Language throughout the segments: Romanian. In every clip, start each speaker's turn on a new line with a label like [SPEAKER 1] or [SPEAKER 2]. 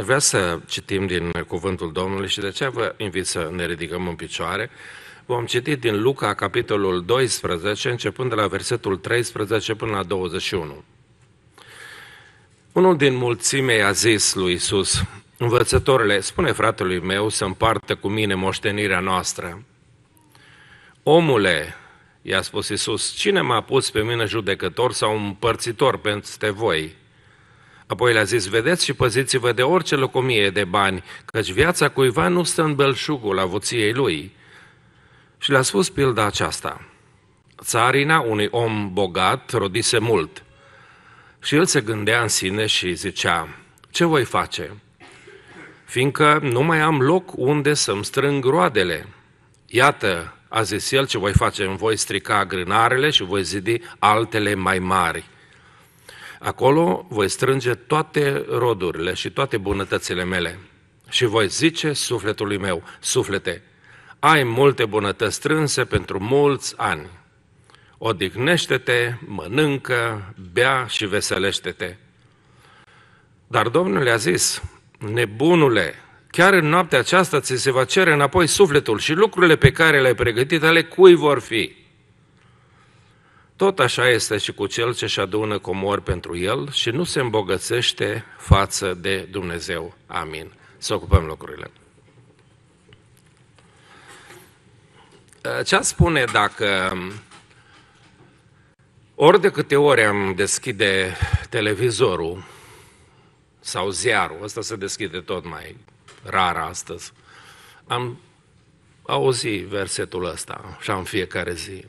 [SPEAKER 1] Aș vrea să citim din Cuvântul Domnului și de ce vă invit să ne ridicăm în picioare. Vom citi din Luca, capitolul 12, începând de la versetul 13 până la 21. Unul din mulțime a zis lui Isus, Învățătorule, spune fratelui meu să împartă cu mine moștenirea noastră. Omule, i-a spus Isus, cine m-a pus pe mine judecător sau împărțitor peste voi?" Apoi le-a zis, vedeți și păziți-vă de orice locomie de bani, căci viața cuiva nu stă în belșugul avuției lui. Și le-a spus pilda aceasta. Țarina unui om bogat rodise mult. Și el se gândea în sine și zicea, ce voi face? Fiindcă nu mai am loc unde să-mi strâng roadele. Iată, a zis el, ce voi face, îmi voi strica grânarele și voi zidi altele mai mari. Acolo voi strânge toate rodurile și toate bunătățile mele și voi zice sufletului meu, suflete, ai multe bunătăți strânse pentru mulți ani. Odihnește-te, mănâncă, bea și veselește-te. Dar Domnul le-a zis, nebunule, chiar în noaptea aceasta ți se va cere înapoi sufletul și lucrurile pe care le-ai pregătit ale cui vor fi? Tot așa este și cu cel ce își adună comori pentru el și nu se îmbogățește față de Dumnezeu. Amin. Să ocupăm locurile. Ce spune dacă ori de câte ori am deschide televizorul sau ziarul, ăsta se deschide tot mai rar astăzi, am auzit versetul ăsta, și am fiecare zi.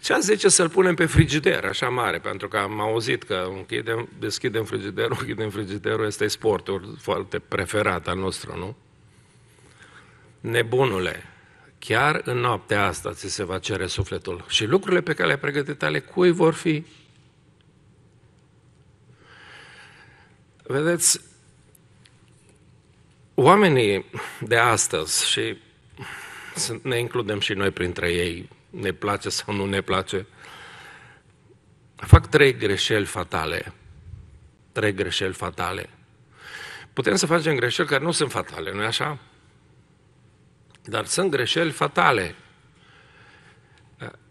[SPEAKER 1] Ce ați zice să-l punem pe frigider, așa mare, pentru că am auzit că închidem, deschidem frigiderul, închidem frigiderul, este sportul foarte preferat al nostru, nu? Nebunule, chiar în noaptea asta ți se va cere sufletul și lucrurile pe care le-ai pregătit ale cui vor fi? Vedeți, oamenii de astăzi și ne includem și noi printre ei, ne place sau nu ne place, fac trei greșeli fatale. Trei greșeli fatale. Putem să facem greșeli care nu sunt fatale, nu-i așa? Dar sunt greșeli fatale.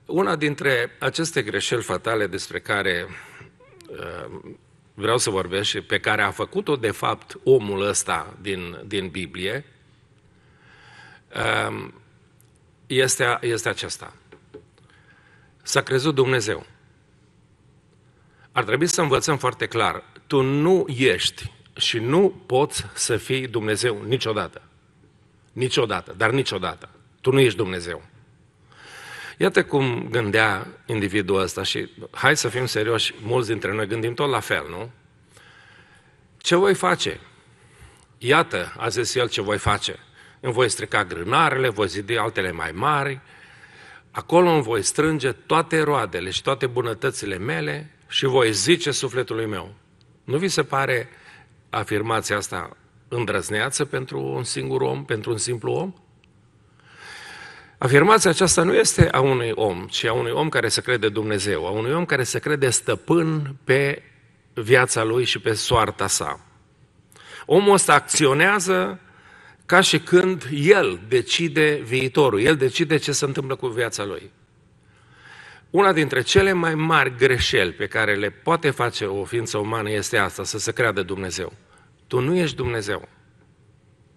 [SPEAKER 1] Una dintre aceste greșeli fatale despre care uh, vreau să vorbesc și pe care a făcut-o de fapt omul ăsta din, din Biblie, uh, este, este aceasta. S-a crezut Dumnezeu. Ar trebui să învățăm foarte clar, tu nu ești și nu poți să fii Dumnezeu niciodată. Niciodată, dar niciodată. Tu nu ești Dumnezeu. Iată cum gândea individul ăsta și hai să fim serioși, mulți dintre noi gândim tot la fel, nu? Ce voi face? Iată, a zis el ce voi face. Îmi voi strica grânarele, voi zidi altele mai mari, Acolo îmi voi strânge toate roadele și toate bunătățile mele și voi zice sufletului meu. Nu vi se pare afirmația asta îndrăzneață pentru un singur om, pentru un simplu om? Afirmația aceasta nu este a unui om, ci a unui om care se crede Dumnezeu, a unui om care se crede stăpân pe viața lui și pe soarta sa. Omul ăsta acționează ca și când el decide viitorul, el decide ce se întâmplă cu viața lui. Una dintre cele mai mari greșeli pe care le poate face o ființă umană este asta, să se creadă Dumnezeu. Tu nu ești Dumnezeu.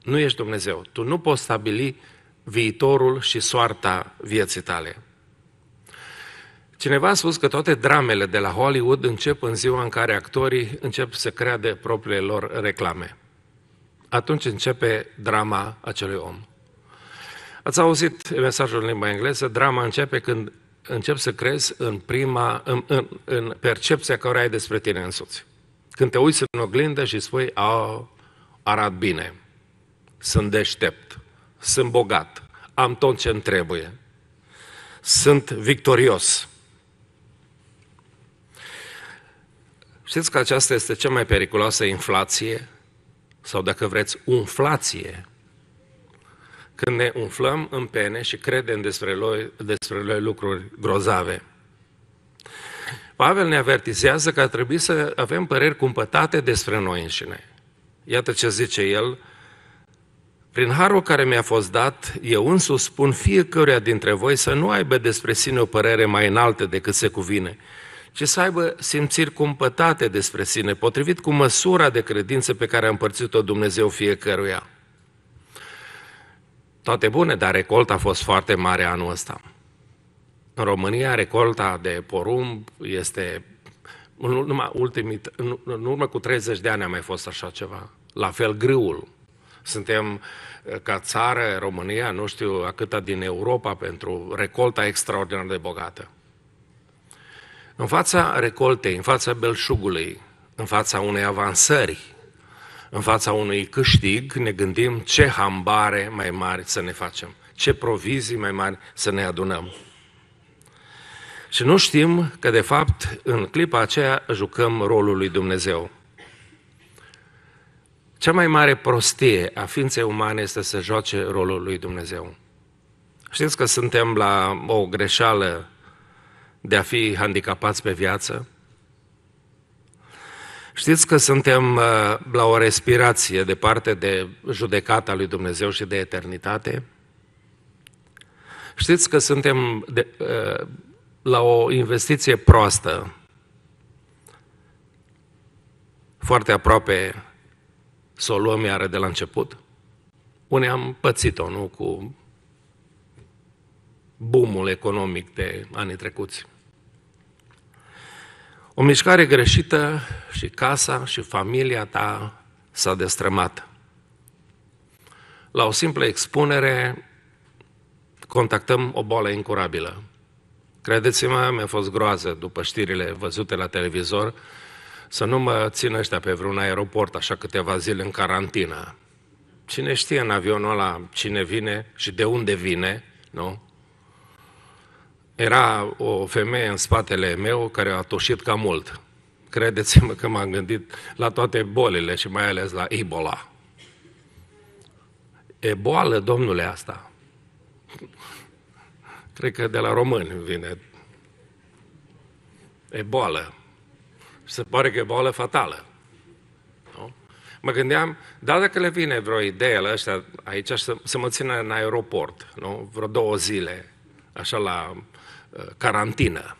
[SPEAKER 1] Nu ești Dumnezeu. Tu nu poți stabili viitorul și soarta vieții tale. Cineva a spus că toate dramele de la Hollywood încep în ziua în care actorii încep să creadă propriile lor reclame atunci începe drama acelui om. Ați auzit mesajul în limba engleză, drama începe când începi să crezi în, prima, în, în, în percepția care ai despre tine însuți. Când te uiți în oglindă și spui, a, arat bine, sunt deștept, sunt bogat, am tot ce îmi trebuie, sunt victorios. Știți că aceasta este cea mai periculoasă inflație sau dacă vreți, umflație, când ne umflăm în pene și credem despre noi, despre noi lucruri grozave. Pavel ne avertizează că ar trebui să avem păreri cumpătate despre noi înșine. Iată ce zice el, prin harul care mi-a fost dat, eu însuși spun fiecăruia dintre voi să nu aibă despre sine o părere mai înaltă decât se cuvine, ci să aibă simțiri cumpătate despre sine, potrivit cu măsura de credință pe care a împărțit-o Dumnezeu fiecăruia. Toate bune, dar recolta a fost foarte mare anul ăsta. În România, recolta de porumb este... În, numai ultimii, în, în urmă cu 30 de ani a mai fost așa ceva. La fel grâul. Suntem uh, ca țară, România, nu știu a câta din Europa pentru recolta extraordinar de bogată. În fața recoltei, în fața belșugului, în fața unei avansări, în fața unui câștig, ne gândim ce hambare mai mari să ne facem, ce provizii mai mari să ne adunăm. Și nu știm că, de fapt, în clipa aceea jucăm rolul lui Dumnezeu. Cea mai mare prostie a ființei umane este să joace rolul lui Dumnezeu. Știți că suntem la o greșeală de a fi handicapați pe viață? Știți că suntem uh, la o respirație departe de judecata lui Dumnezeu și de eternitate? Știți că suntem de, uh, la o investiție proastă, foarte aproape să o luăm iară de la început? Unii am pățit-o, nu? Cu bumul economic de anii trecuți. O mișcare greșită și casa și familia ta s-a destrămat. La o simplă expunere contactăm o boală incurabilă. Credeți-mă, mi-a fost groază după știrile văzute la televizor să nu mă țin ăștia pe vreun aeroport așa câteva zile în carantină. Cine știe în avionul ăla cine vine și de unde vine, nu? Era o femeie în spatele meu care a toșit cam mult. Credeți-mă că m-am gândit la toate bolile și mai ales la Ebola. E boală, domnule, asta. Cred că de la români vine. E boală. Și se pare că e boală fatală. Nu? Mă gândeam, da, dacă le vine vreo idee la ăștia aici să, să mă țină în aeroport, nu? vreo două zile, așa la carantină.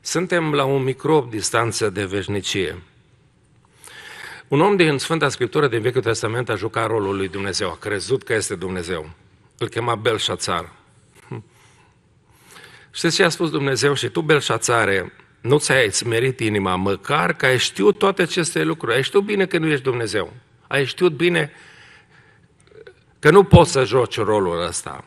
[SPEAKER 1] Suntem la un microb distanță de veșnicie. Un om din Sfânta Scriptură din Vechiul Testament a jucat rolul lui Dumnezeu, a crezut că este Dumnezeu. Îl chema Belșațar. Hm. Știți ce a spus Dumnezeu? Și tu, Belșațare, nu ți-ai smerit inima, măcar că ai știut toate aceste lucruri. Ai știut bine că nu ești Dumnezeu. Ai știut bine că nu poți să joci rolul ăsta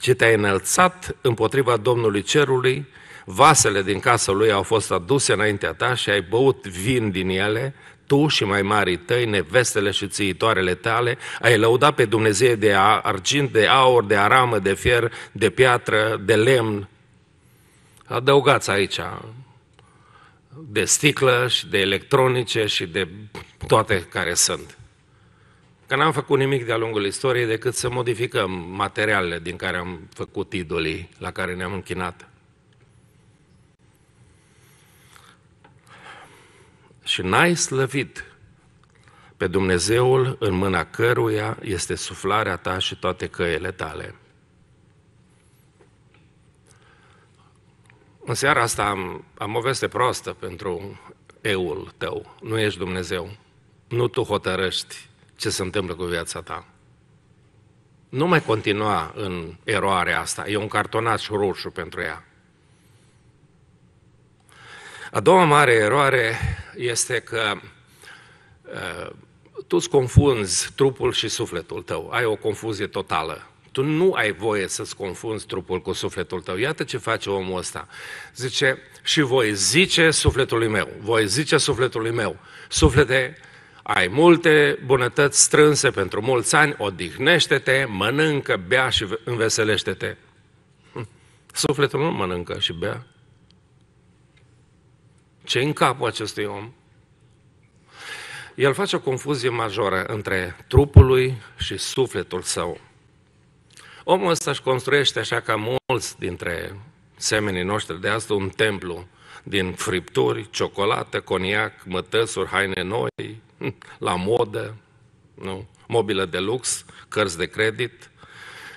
[SPEAKER 1] ci te-ai înălțat împotriva Domnului Cerului, vasele din casa lui au fost aduse înaintea ta și ai băut vin din ele, tu și mai mari tăi, nevestele și țiitoarele tale, ai lăudat pe Dumnezeu de argint, de aur, de aramă, de fier, de piatră, de lemn. Adăugați aici de sticlă și de electronice și de toate care sunt. Că n-am făcut nimic de-a lungul istoriei decât să modificăm materialele din care am făcut idolii la care ne-am închinat. Și n-ai slăvit pe Dumnezeul în mâna căruia este suflarea ta și toate căile tale. În seara asta am, am o veste proastă pentru eul tău. Nu ești Dumnezeu. Nu tu hotărăști ce se întâmplă cu viața ta. Nu mai continua în eroarea asta. E un cartonaș roșu pentru ea. A doua mare eroare este că uh, tu îți confunzi trupul și sufletul tău. Ai o confuzie totală. Tu nu ai voie să-ți confunzi trupul cu sufletul tău. Iată ce face omul ăsta. Zice, și voi zice sufletului meu, voi zice sufletului meu. Suflete, ai multe bunătăți strânse pentru mulți ani, odihnește-te, mănâncă, bea și înveselește-te. Hm, sufletul nu mănâncă și bea. ce în capul acestui om? El face o confuzie majoră între trupul lui și sufletul său. Omul ăsta își construiește așa ca mulți dintre semenii noștri de astăzi un templu din fripturi, ciocolată, coniac, mătăsuri, haine noi, la modă, nu? mobilă de lux, cărți de credit,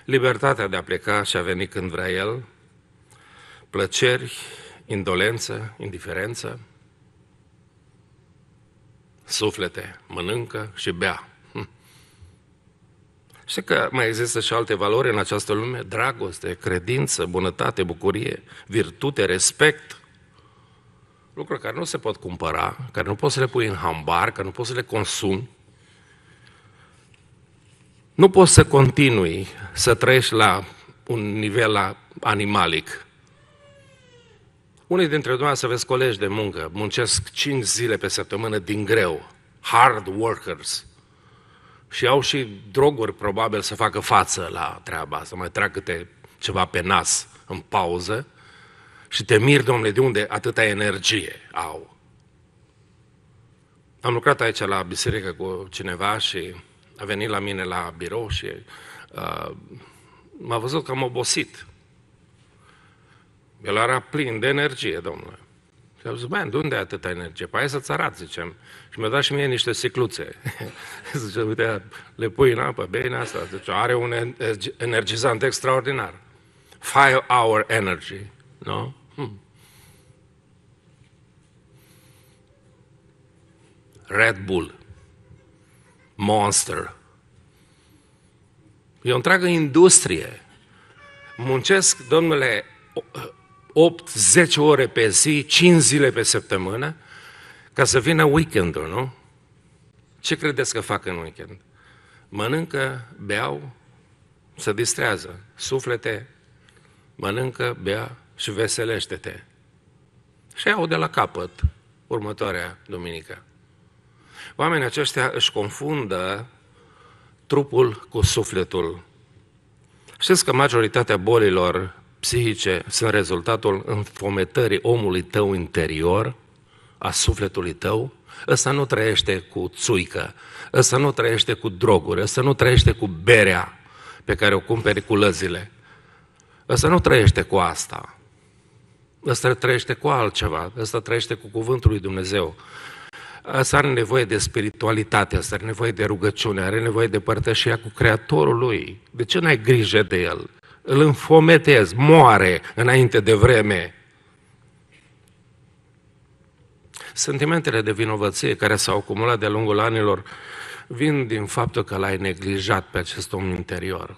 [SPEAKER 1] libertatea de a pleca și a veni când vrea el, plăceri, indolență, indiferență, suflete, mănâncă și bea. Hm. Știi că mai există și alte valori în această lume? Dragoste, credință, bunătate, bucurie, virtute, respect lucruri care nu se pot cumpăra, care nu poți să le pui în hambar, care nu poți să le consumi, nu poți să continui să trăiești la un nivel animalic. Unii dintre dumneavoastră aveți colegi de muncă, muncesc 5 zile pe săptămână din greu, hard workers, și au și droguri probabil să facă față la treaba Să mai treacă câte ceva pe nas în pauză, și te miri, domnule, de unde atâta energie au. Am lucrat aici la biserică cu cineva și a venit la mine la birou și uh, m-a văzut că am obosit. El era plin de energie, domnule. Și am zis, băi, de unde atâta energie? Păi să-ți arat, zicem. Și mi-a dat și mie niște sicluțe. zice, uite, le pui în apă, bei în asta. Zice, are un energizant extraordinar. Five hour energy, nu? No? Hmm. Red Bull, Monster. E o întreagă industrie. Muncesc, domnule, 8-10 ore pe zi, 5 zile pe săptămână, ca să vină weekendul, nu? Ce credeți că fac în weekend? Mănâncă, beau, se distrează. Suflete, mănâncă, bea, și veselește-te. Și iau de la capăt următoarea duminică. Oamenii aceștia își confundă trupul cu sufletul. Știți că majoritatea bolilor psihice sunt rezultatul înfometării omului tău interior, a sufletului tău? Ăsta nu trăiește cu țuică, ăsta nu trăiește cu droguri, ăsta nu trăiește cu berea pe care o cumperi cu lăzile. Ăsta nu trăiește cu asta. Ăsta trăiește cu altceva, ăsta trăiește cu cuvântul lui Dumnezeu. Asta are nevoie de spiritualitate, asta are nevoie de rugăciune, are nevoie de părtășia cu Creatorul lui. De ce n-ai grijă de el? Îl înfometezi, moare înainte de vreme. Sentimentele de vinovăție care s-au acumulat de-a lungul anilor vin din faptul că l-ai neglijat pe acest om interior.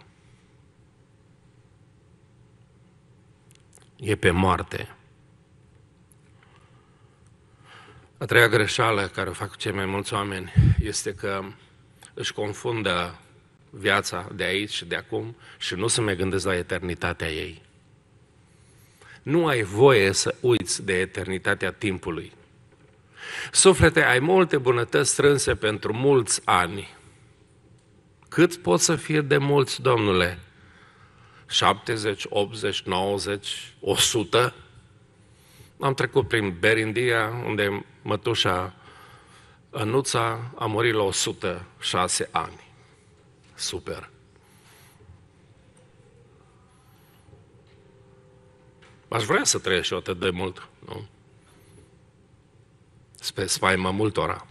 [SPEAKER 1] e pe moarte. A treia greșeală care o fac cei mai mulți oameni este că își confundă viața de aici și de acum și nu se mai gândesc la eternitatea ei. Nu ai voie să uiți de eternitatea timpului. Suflete, ai multe bunătăți strânse pentru mulți ani. Cât pot să fie de mulți, Domnule? 70, 80, 90, 100. Am trecut prin Berindia, unde mătușa Anuța a murit la 106 ani. Super! Aș vrea să trăiesc și atât de mult, nu? Spre spaima multora.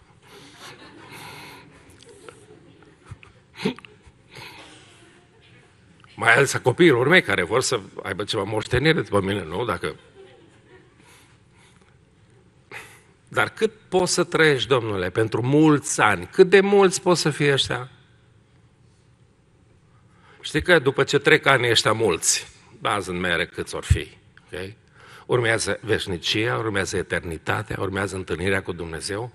[SPEAKER 1] mai ales a copiilor mei care vor să aibă ceva moștenire după mine, nu? Dacă... Dar cât poți să trăiești, domnule, pentru mulți ani? Cât de mulți poți să fie ăștia? Știi că după ce trec ani ăștia mulți, da, în mere câți or fi, okay? urmează veșnicia, urmează eternitatea, urmează întâlnirea cu Dumnezeu.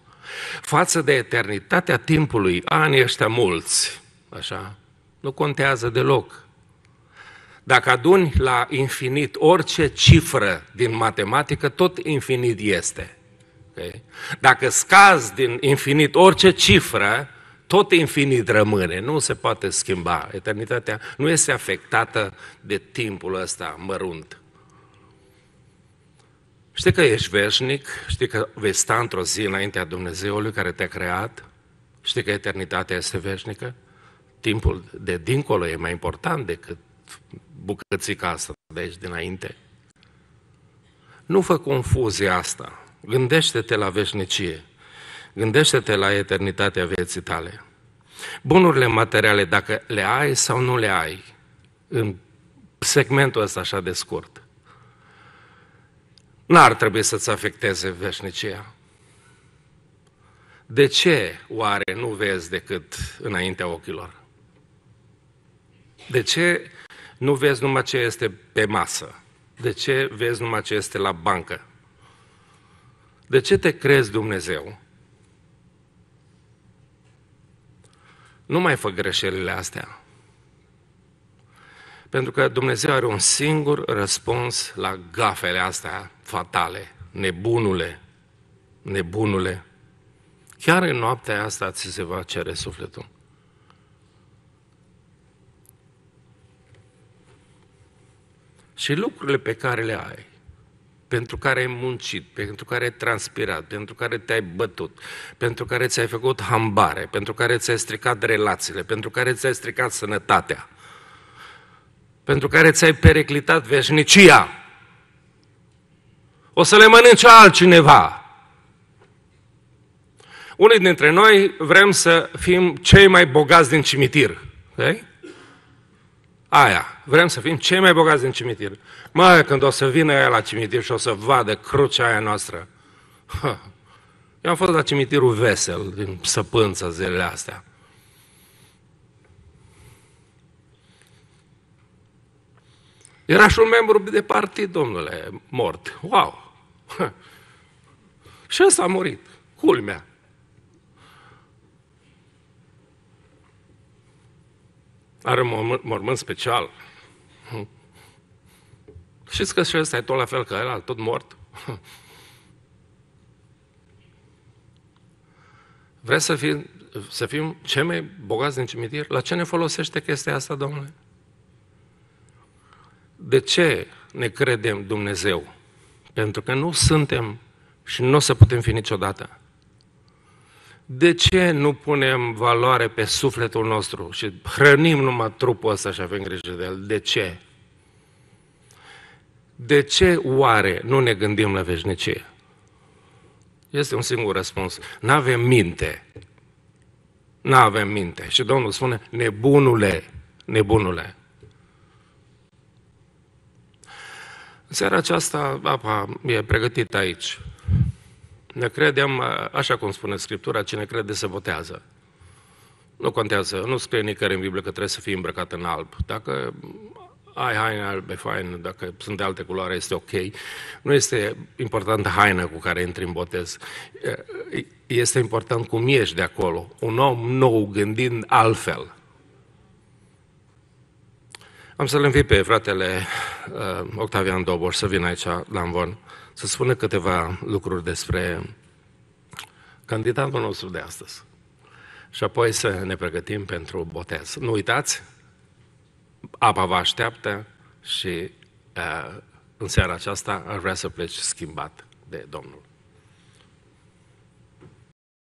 [SPEAKER 1] Față de eternitatea timpului, anii ăștia mulți, așa, nu contează deloc. Dacă aduni la infinit orice cifră din matematică, tot infinit este. Okay? Dacă scazi din infinit orice cifră, tot infinit rămâne, nu se poate schimba. Eternitatea nu este afectată de timpul ăsta mărunt. Știi că ești veșnic, știi că vei sta într-o zi înaintea Dumnezeului care te-a creat, știi că eternitatea este veșnică, timpul de dincolo e mai important decât bucățica asta de aici dinainte. Nu fă confuzie asta. Gândește-te la veșnicie. Gândește-te la eternitatea vieții tale. Bunurile materiale, dacă le ai sau nu le ai, în segmentul ăsta așa de scurt, n-ar trebui să-ți afecteze veșnicia. De ce oare nu vezi decât înaintea ochilor? De ce nu vezi numai ce este pe masă. De ce vezi numai ce este la bancă? De ce te crezi Dumnezeu? Nu mai fă greșelile astea. Pentru că Dumnezeu are un singur răspuns la gafele astea fatale. Nebunule, nebunule, chiar în noaptea asta ți se va cere sufletul. și lucrurile pe care le ai, pentru care ai muncit, pentru care ai transpirat, pentru care te-ai bătut, pentru care ți-ai făcut hambare, pentru care ți-ai stricat relațiile, pentru care ți-ai stricat sănătatea, pentru care ți-ai pereclitat veșnicia. O să le mănânce altcineva. Unii dintre noi vrem să fim cei mai bogați din cimitir. Okay? Aia, vrem să fim cei mai bogați din cimitir. Mai când o să vină ea la cimitir și o să vadă crucea aia noastră. Ha. Eu am fost la cimitirul Vesel, din Săpânță, zilele astea. Era și un membru de partid, domnule, mort. Wow! Ha. Și ăsta a murit. Culmea. are un mormânt special. Știți că și ăsta e tot la fel ca el, tot mort? Vreți să fim, să fim cei mai bogați din cimitir? La ce ne folosește chestia asta, Domnule? De ce ne credem Dumnezeu? Pentru că nu suntem și nu o să putem fi niciodată. De ce nu punem valoare pe sufletul nostru și hrănim numai trupul ăsta și avem grijă de el? De ce? De ce oare nu ne gândim la veșnicie? Este un singur răspuns. Nu avem minte. Nu avem minte. Și Domnul spune, nebunule, nebunule. În seara aceasta, apa e pregătită aici. Ne credem, așa cum spune Scriptura, cine crede se botează. Nu contează, nu scrie nicăieri în Biblie că trebuie să fii îmbrăcat în alb. Dacă ai haine albe, fain, dacă sunt de alte culoare, este ok. Nu este importantă haina cu care intri în botez. Este important cum ieși de acolo. Un om nou gândind altfel. Am să-l invit pe fratele uh, Octavian Dobor să vină aici la Amvon să spună câteva lucruri despre candidatul nostru de astăzi. Și apoi să ne pregătim pentru botez. Nu uitați, apa vă așteaptă și uh, în seara aceasta ar vrea să pleci schimbat de Domnul.